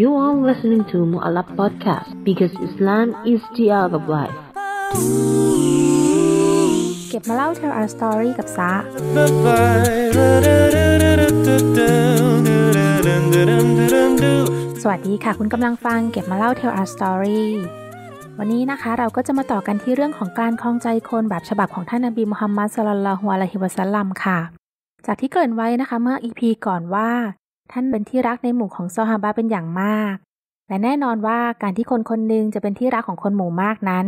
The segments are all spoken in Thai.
You are listening to Mu'alab Podcast because Islam is the art of life. เก็บมาเล่า Tell Our Story กับซาสวัสดีค่ะ คุณกำลังฟัง เก็บมาเล่า Tell Our Story วันนี้นะคะเราก็จะมาต่อกันที่เรื่องของการคลองใจคนแบบฉบับของท่านอบีมุฮัมมัดสลลัลฮุอะลัยฮิวะสัลลัมค่ะ จากที่เกินไว้นะคะเมื่ออีพีก่อนว่าท่านเป็นที่รักในหมู่ของซอฮาบะเป็นอย่างมาก และแน่นอนว่าการที่คนคนหนึ่งจะเป็นที่รักของคนหมู่มากนั้น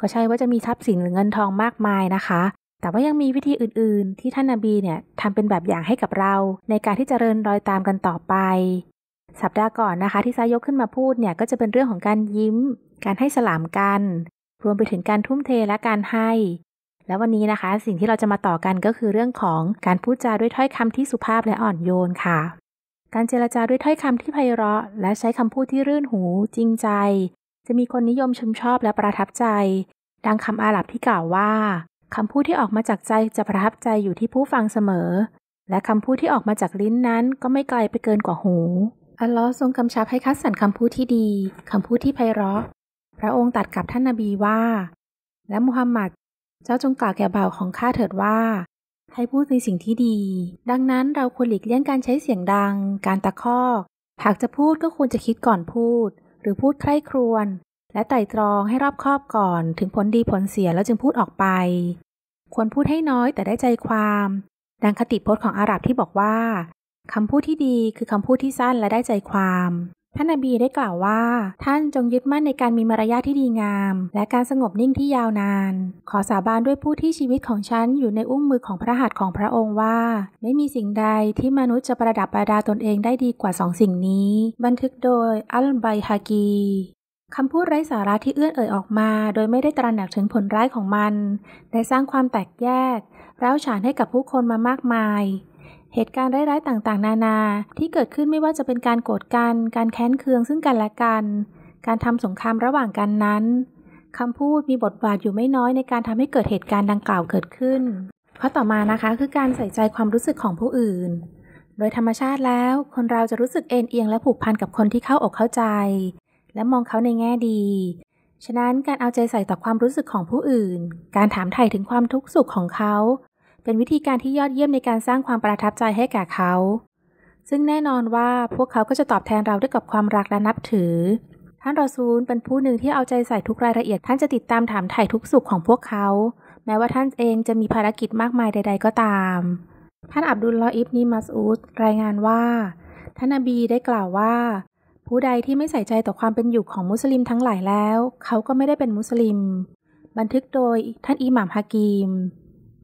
ก็ใช่ว่าจะมีทรัพย์สินหรือเงินทองมากมายนะคะ แต่ว่ายังมีวิธีอื่น ๆ ที่ท่านนาบีเนี่ยทำเป็นแบบอย่างให้กับเรา ในการที่จะเริญรอยตามกันต่อไป สัปดาห์ก่อนนะคะที่ซายกขึ้นมาพูดเนี่ยก็จะเป็นเรื่องของการยิ้ม การให้สลามกัน รวมไปถึงการทุ่มเทและการให้ แลววันนี้นะคะสิ่งที่เราจะมาต่อกันก็คือเรื่องของการพูดจาด้วยถ้อยคำที่สุภาพและอ่อนโยนค่ะการเจรจาด้วยถ้อยคำที่ไพเราะ และใช้คำพูดที่รื่นหูจริงใจ จะมีคนนิยมชมชอบและประทับใจ ดังคำอาหรับที่กล่าวว่าคำพูดที่ออกมาจากใจจะประทับใจอยู่ที่ผู้ฟังเสมอ และคำพูดที่ออกมาจากลิ้นนั้น ก็ไม่ไกลไปเกินกว่าหู อัลลอฮ์ทรงกำชับให้คัดสรรคำพูดที่ดีคำพูดที่ไพเราะ พระองค์ตัดกับท่านนาบีว่า และมุฮัมมัดเจ้าจงกล่าวแก่บ่าวของข้าเถิดว่าให้พูดในสิ่งที่ดี ดังนั้นเราควรหลีกเลี่ยงการใช้เสียงดัง การตะคอกหากจะพูดก็ควรจะคิดก่อนพูด หรือพูดใคร่ครวญและไต่ตรองให้รอบคอบก่อน ถึงผลดีผลเสียแล้วจึงพูดออกไป ควรพูดให้น้อยแต่ได้ใจความ ดังคติพจน์ของอาหรับที่บอกว่า คำพูดที่ดีคือคำพูดที่สั้นและได้ใจความท่านนบีได้กล่าวว่า ท่านจงยึดมั่นในการมีมารยาทที่ดีงามและการสงบนิ่งที่ยาวนาน ขอสาบานด้วยผู้ที่ชีวิตของฉันอยู่ในอุ้งมือของพระหัตถ์ของพระองค์ว่า ไม่มีสิ่งใดที่มนุษย์จะประดับประดาตนเองได้ดีกว่าสองสิ่งนี้ บันทึกโดย อัลไบฮากีคำพูดไร้สาระที่เอื้อนเอ่ยออกมาโดยไม่ได้ตระหนักถึงผลร้ายของมันได้สร้างความแตกแยกร้าวฉานให้กับผู้คนมามากมายเหตุการณ์ร้ายๆต่าง ๆ นานาที่เกิดขึ้นไม่ว่าจะเป็นการโกรธกัน การแค้นเคืองซึ่งกันและกัน การทำสงครามระหว่างกันนั้นคำพูดมีบทบาทอยู่ไม่น้อยในการทำให้เกิดเหตุการณ์ดังกล่าวเกิดขึ้นข้อต่อมานะคะคือการใส่ใจความรู้สึกของผู้อื่น โดยธรรมชาติแล้วคนเราจะรู้สึกเอ็นเอียงและผูกพันกับคนที่เข้าอกเข้าใจ และมองเขาในแง่ดีฉะนั้นการเอาใจใส่ต่อความรู้สึกของผู้อื่น การถามไถ่ถึงความทุกข์สุขของเขาเป็นวิธีการที่ยอดเยี่ยมในการสร้างความประทับใจให้แก่เขา ซึ่งแน่นอนว่าพวกเขาก็จะตอบแทนเราด้วยกับความรักและนับถือ ท่าน รอซูลเป็นผู้หนึ่งที่เอาใจใส่ทุกรายละเอียด ท่านจะติดตามถามไถ่ทุกสุขของพวกเขา แม้ว่าท่านเองจะมีภารกิจมากมายใด ๆ ก็ตาม ท่านอับดุลลออิบนีมัสอูดรายงานว่า ท่านอบีได้กล่าวว่า ผู้ใดที่ไม่ใส่ใจต่อความเป็นอยู่ของมุสลิมทั้งหลายแล้ว เขาก็ไม่ได้เป็นมุสลิม บันทึกโดยท่านอิหม่ามฮากีม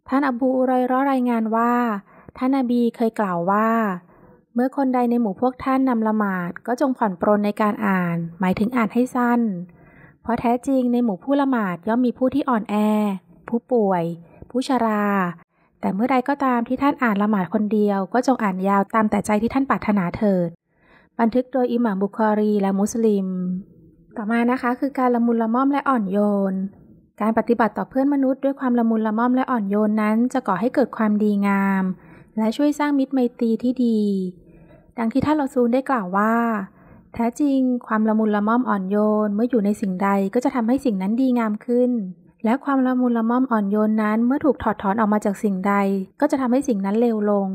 ท่านอบูอุรอยร้อรายงานว่า ท่านอบีเคยกล่าวว่า เมื่อคนใดในหมู่พวกท่าน นำละหมาดก็จงผ่อนปรนในการอ่าน หมายถึงอ่านให้สั้น เพราะแท้จริงในหมู่ผู้ละหมาดย่อมมีผู้ที่อ่อนแอ ผู้ป่วย ผู้ชรา แต่เมื่อใดก็ตามที่ท่านอ่านละหมาดคนเดียวก็จงอ่านยาวตามแต่ใจที่ท่านปรารถนาเถิด บันทึกโดยอิหม่ามบุคอรีและมุสลิม ต่อมานะคะคือการละมุนละม่อมและอ่อนโยนการปฏิบัติต่อเพื่อนมนุษย์ด้วยความละมุนละม่อมและอ่อนโยนนั้นจะก่อให้เกิดความดีงาม และช่วยสร้างมิตรไมตรีที่ดี ดังที่ท่านลอซูลได้กล่าวว่า แท้จริงความละมุนละม่อมอ่อนโยนเมื่ออยู่ในสิ่งใดก็จะทำให้สิ่งนั้นดีงามขึ้น และความละมุนละม่อมอ่อนโยนนั้นเมื่อถูกถอดถอนออกมาจากสิ่งใดก็จะทำให้สิ่งนั้นเลวลง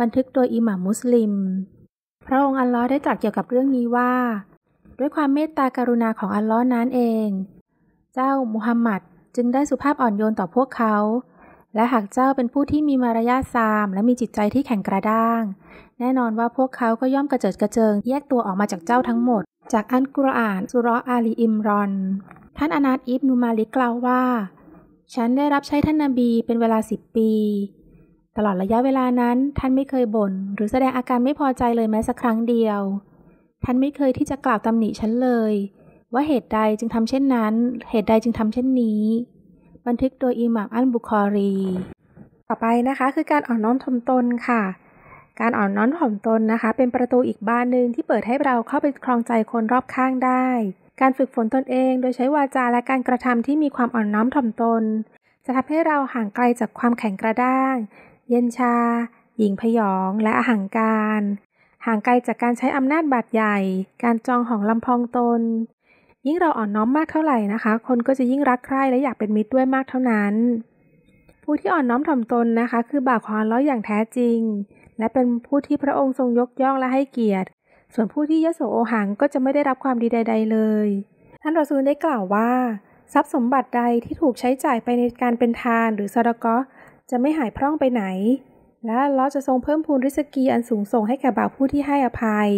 บันทึกโดยอิหม่ามมุสลิมพระองค์อัลลอฮ์ได้ตรัสเกี่ยวกับเรื่องนี้ว่า ด้วยความเมตตาการุณาของอัลลอฮ์นั้นเองเจ้า มุฮัมมัดจึงได้สุภาพอ่อนโยนต่อพวกเขา และหากเจ้าเป็นผู้ที่มีมารยาทซาม และมีจิตใจที่แข็งกระด้าง แน่นอนว่าพวกเขาก็ย่อมกระเจิดกระเจิงแยกตัวออกมาจากเจ้าทั้งหมด จากอันกุรอานสุรออาลีอิมรอน ท่านอนาตอิบนุมาลิกกล่าวว่า ฉันได้รับใช้ท่านนาบีเป็นเวลาสิบปี ตลอดระยะเวลานั้นท่านไม่เคยบน่นหรือแสดงอาการไม่พอใจเลยแม้สักครั้งเดียว ท่านไม่เคยที่จะกล่าวตำหนิฉันเลยว่าเหตุใดจึงทำเช่นนั้น เหตุใดจึงทำเช่นนี้ บันทึกโดยอิหมัมอันบุคอรี ต่อไปนะคะคือการอ่อนน้อมถ่อมตนค่ะ การอ่อนน้อมถ่อมตนนะคะ เป็นประตูอีกบานหนึ่งที่เปิดให้เราเข้าไปครองใจคนรอบข้างได้ การฝึกฝนตนเอง โดยใช้วาจาและการกระทำที่มีความอ่อนน้อมถ่อมตน จะทำให้เราห่างไกลจากความแข็งกระด้าง เย็นชา หญิงพยอง และอหังการ ห่างไกลจากการใช้อำนาจบาดใหญ่ การจองหองลำพองตนยิ่งเราอ่อนน้อมมากเท่าไหร่นะคะ คนก็จะยิ่งรักใคร่และอยากเป็นมิตรด้วยมากเท่านั้น ผู้ที่อ่อนน้อมถ่อมตนนะคะ คือบ่าวของอัลลอฮ์อย่างแท้จริง และเป็นผู้ที่พระองค์ทรงยกย่องและให้เกียรติ ส่วนผู้ที่ยโสโอหังก็จะไม่ได้รับความดีใดๆเลย ท่านรอซูลได้กล่าวว่า ทรัพย์สมบัติใดที่ถูกใช้จ่ายไปในการเป็นทานหรือซาดกะจะไม่หายพร่องไปไหน และลอจะทรงเพิ่มพูนริสกีอันสูงส่งให้แก่บ่าวผู้ที่ให้อภัย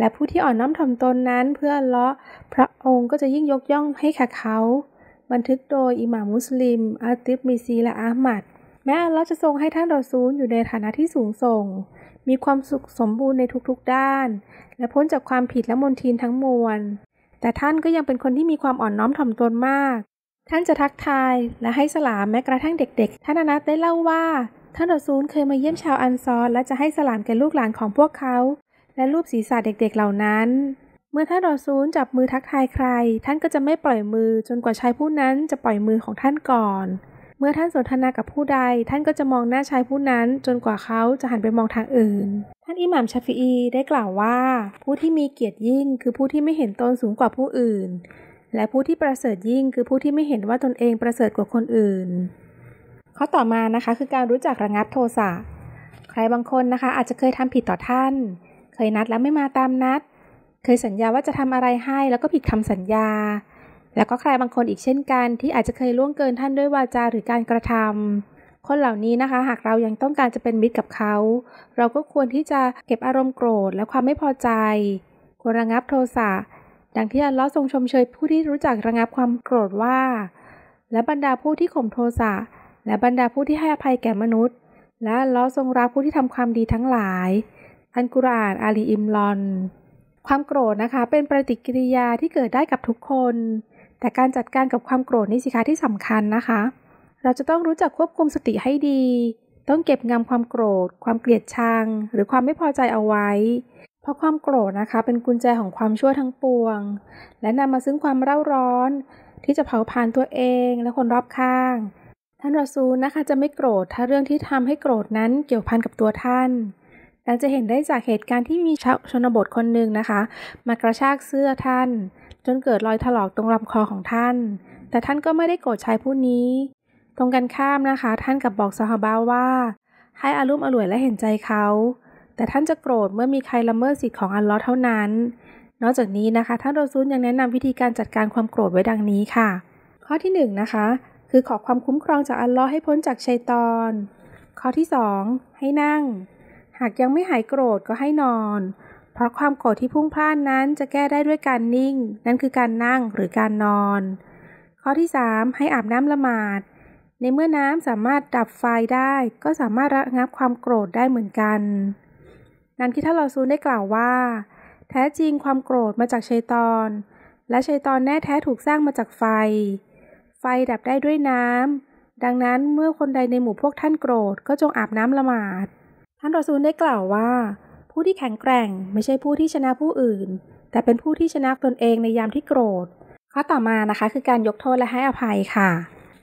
และผู้ที่อ่อนน้อมถ่อมตนนั้นเพื่อเลาะพระองค์ก็จะยิ่งยกย่องให้ขเขา บันทึกโดยอิหม่ามุสลิม อาติบมิซีและอาหมัดแม้เราจะทรงให้ท่านรอซูลอยู่ในฐานะที่สูงส่ง มีความสุขสมบูรณ์ในทุกๆด้าน และพ้นจากความผิดและมลทินทั้งมวล แต่ท่านก็ยังเป็นคนที่มีความอ่อนน้อมถ่อมตนมาก ท่านจะทักทายและให้สลามแม้กระทั่งเด็ก ๆท่านอนัตได้เล่าว่าท่านรอซูลเคยมาเยี่ยมชาวอันซอนและจะให้สลามแก่ลูกหลานของพวกเขาและรูปศีรษะเด็กๆเหล่านั้น เมื่อท่านรอซูลจับมือทักทายใคร ท่านก็จะไม่ปล่อยมือ จนกว่าชายผู้นั้นจะปล่อยมือของท่านก่อน เมื่อท่านสนทนากับผู้ใด ท่านก็จะมองหน้าชายผู้นั้น จนกว่าเขาจะหันไปมองทางอื่น ท่านอิหม่ามชาฟีอีได้กล่าวว่า ผู้ที่มีเกียรติยิ่งคือผู้ที่ไม่เห็นตนสูงกว่าผู้อื่น และผู้ที่ประเสริฐยิ่งคือผู้ที่ไม่เห็นว่าตนเองประเสริฐกว่าคนอื่นข้อต่อมานะคะคือการรู้จักระงับโทสะ ใครบางคนนะคะอาจจะเคยทำผิดต่อท่านคยนัดแล้วไม่มาตามนัด เคยสัญญาว่าจะทำอะไรให้แล้วก็ผิดคำสัญญา แล้วก็ใครบางคนอีกเช่นกัน ที่อาจจะเคยล่วงเกินท่านด้วยวาจาหรือการกระทำ คนเหล่านี้นะคะ หากเรายังต้องการจะเป็นมิตรกับเขา เราก็ควรที่จะเก็บอารมณ์โกรธและความไม่พอใจควรระงับโทสะ ดังที่อัลลอฮ์ทรงชมเชยผู้ที่รู้จักระงับความโกรธว่า และบรรดาผู้ที่ข่มโทสะ และบรรดาผู้ที่ให้อภัยแก่มนุษย์ และอัลลอฮ์ทรงรักผู้ที่ทำความดีทั้งหลายอันกุรอานอาลีอิมลอน ความโกรธนะคะ เป็นปฏิกิริยาที่เกิดได้กับทุกคน แต่การจัดการกับความโกรธนี่สิคะที่สำคัญนะคะ เราจะต้องรู้จักควบคุมสติให้ดี ต้องเก็บงำความโกรธ ความเกลียดชัง หรือความไม่พอใจเอาไว้ เพราะความโกรธนะคะเป็นกุญแจของความชั่วทั้งปวง และนำมาซึ่งความเร่าร้อน ที่จะเผาผลาญตัวเองและคนรอบข้าง ท่านรอซูนะคะ จะไม่โกรธถ้าเรื่องที่ทำให้โกรธนั้นเกี่ยวพันกับตัวท่านราจะเห็นได้จากเหตุการณ์ที่มีชาวชนบทคนหนึ่งนะคะ มากระชากเสื้อท่าน จนเกิดรอยถลอกตรงลำคอของท่าน แต่ท่านก็ไม่ได้โกรธชายผู้นี้ ตรงกันข้ามนะคะ ท่านกับบอกซาฮาบาว่า ให้อารุ่มอร่วยและเห็นใจเขา แต่ท่านจะโกรธเมื่อมีใครละเมิดสิทธิ์ของอัลลอฮ์เท่านั้น นอกจากนี้นะคะ ท่านรอซูลยังแนะนำวิธีการจัดการความโกรธไว้ดังนี้ค่ะ ข้อที่1นนะคะคือขอความคุ้มครองจากอัลลอฮ์ให้พ้นจากชัยตอน ข้อที่2ให้นั่งหากยังไม่หายโกรธก็ให้นอน เพราะความโกรธที่พุ่งพล่านนั้นจะแก้ได้ด้วยการนิ่ง นั่นคือการนั่งหรือการนอน ข้อที่3ให้อาบน้ำละหมาด ในเมื่อน้ำสามารถดับไฟได้ก็สามารถระงับความโกรธได้เหมือนกัน นันคิท่านลอซูนได้กล่าวว่า แท้จริงความโกรธมาจากชัยตอน และชัยตอนแน่แท้ถูกสร้างมาจากไฟ ไฟดับได้ด้วยน้ำดังนั้นเมื่อคนใดในหมู่พวกท่านโกรธก็จงอาบน้ำละหมาดท่านรอซูลได้กล่าวว่า ผู้ที่แข็งแกร่ง ไม่ใช่ผู้ที่ชนะผู้อื่น แต่เป็นผู้ที่ชนะตนเองในยามที่โกรธ ข้อต่อมานะคะ คือการยกโทษและให้อภัยค่ะ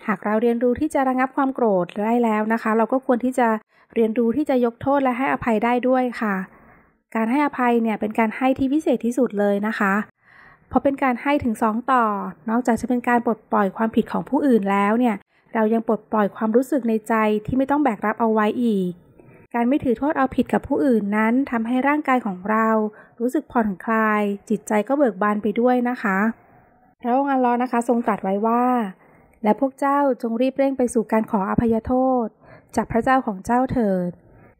หากเราเรียนรู้ที่จะระงับความโกรธได้แล้วนะคะ เราก็ควรที่จะเรียนรู้ที่จะยกโทษและให้อภัยได้ด้วยค่ะ การให้อภัยเนี่ยเป็นการให้ที่พิเศษที่สุดเลยนะคะพอเป็นการให้ถึงสองต่อ นอกจากจะเป็นการปลดปล่อยความผิดของผู้อื่นแล้วเนี่ยเรายังปลดปล่อยความรู้สึกในใจที่ไม่ต้องแบกรับเอาไว้อีกการไม่ถือโทษเอาผิดกับผู้อื่นนั้นทำให้ร่างกายของเรา รู้สึกผ่อนคลาย จิตใจก็เบิกบานไปด้วยนะคะพระองค์อัลลอฮ์นะคะทรงตรัสไว้ว่า และพวกเจ้าจงรีบเร่งไปสู่การขออภัยโทษ จากพระเจ้าของเจ้าเถิด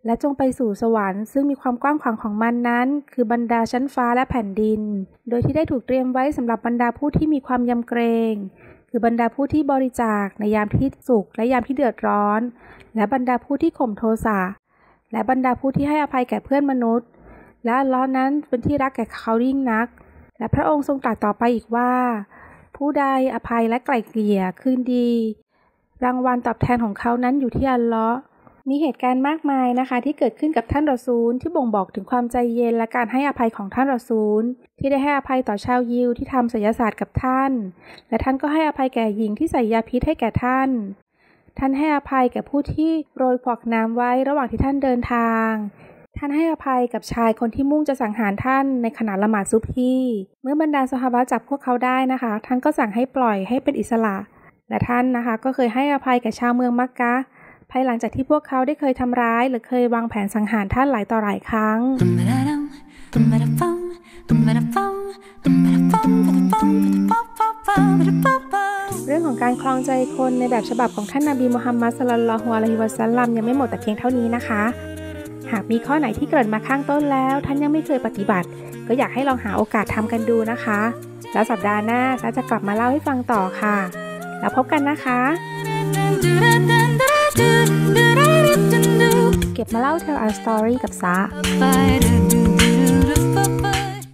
และจงไปสู่สวรรค์ซึ่งมีความกว้างขวางของมันนั้น คือบรรดาชั้นฟ้าและแผ่นดิน โดยที่ได้ถูกเตรียมไว้สำหรับบรรดาผู้ที่มีความยำเกรงคือบรรดาผู้ที่บริจาค ในยามที่สุขและยามที่เดือดร้อน และบรรดาผู้ที่ข่มโทสะและบรรดาผู้ที่ให้อภัยแก่เพื่อนมนุษย์ และล้อนั้นเป็นที่รักแก่เขายิ่งนัก และพระองค์ทรงตรัสต่อไปอีกว่า ผู้ใดอภัยและไกล่เกลี่ยคืนดี รางวัลตอบแทนของเขานั้นอยู่ที่อัลลอฮ์มีเหตุการณ์มากมายนะคะที่เกิดขึ้นกับท่านรอซูลที่บ่งบอกถึงความใจเย็นและการให้อภัยของท่านรอซูลที่ได้ให้อภัยต่อชาวยิว ที่ทำศิลศาสตร์กับท่าน และท่านก็ให้อภัยแก่หญิงที่ใส่ยาพิษให้แก่ท่านท่านให้อภัยแก่ผู้ที่โรยผวกน้ำไว้ระหว่างที่ท่านเดินทาง ท่านให้อภัยกับชายคนที่มุ่งจะสังหารท่านในขณะละหมาดซุบฮีเมื่อบรรดาสหายจับพวกเขาได้นะคะ ท่านก็สั่งให้ปล่อยให้เป็นอิสระ และท่านนะคะก็เคยให้อภัยแก่ชาวเมืองมักกะภายหลังจากที่พวกเขาได้เคยทำร้าย หรือเคยวางแผนสังหารท่านหลายต่อหลายครั้งตุมมาดาฟงตุมมาดาฟงตุมมาดาฟงตุมมาดาฟงตุมมาดาฟงเรื่องของการคลองใจคนในแบบฉบับของท่านนาบีมุฮัมมัดสลลลฮวาลฮิวะซัลลัมยังไม่หมดแต่เพียงเท่านี้นะคะ หากมีข้อไหนที่เกิดมาข้างต้นแล้วท่านยังไม่เคยปฏิบัติ ก็อยากให้ลองหาโอกาสทำกันดูนะคะ แล้วสัปดาห์หน้าซาจะกลับมาเล่าให้ฟังต่อค่ะ แล้วพบกันนะคะ เก็บมาเล่าเทลอาร์สตอรี่กับซา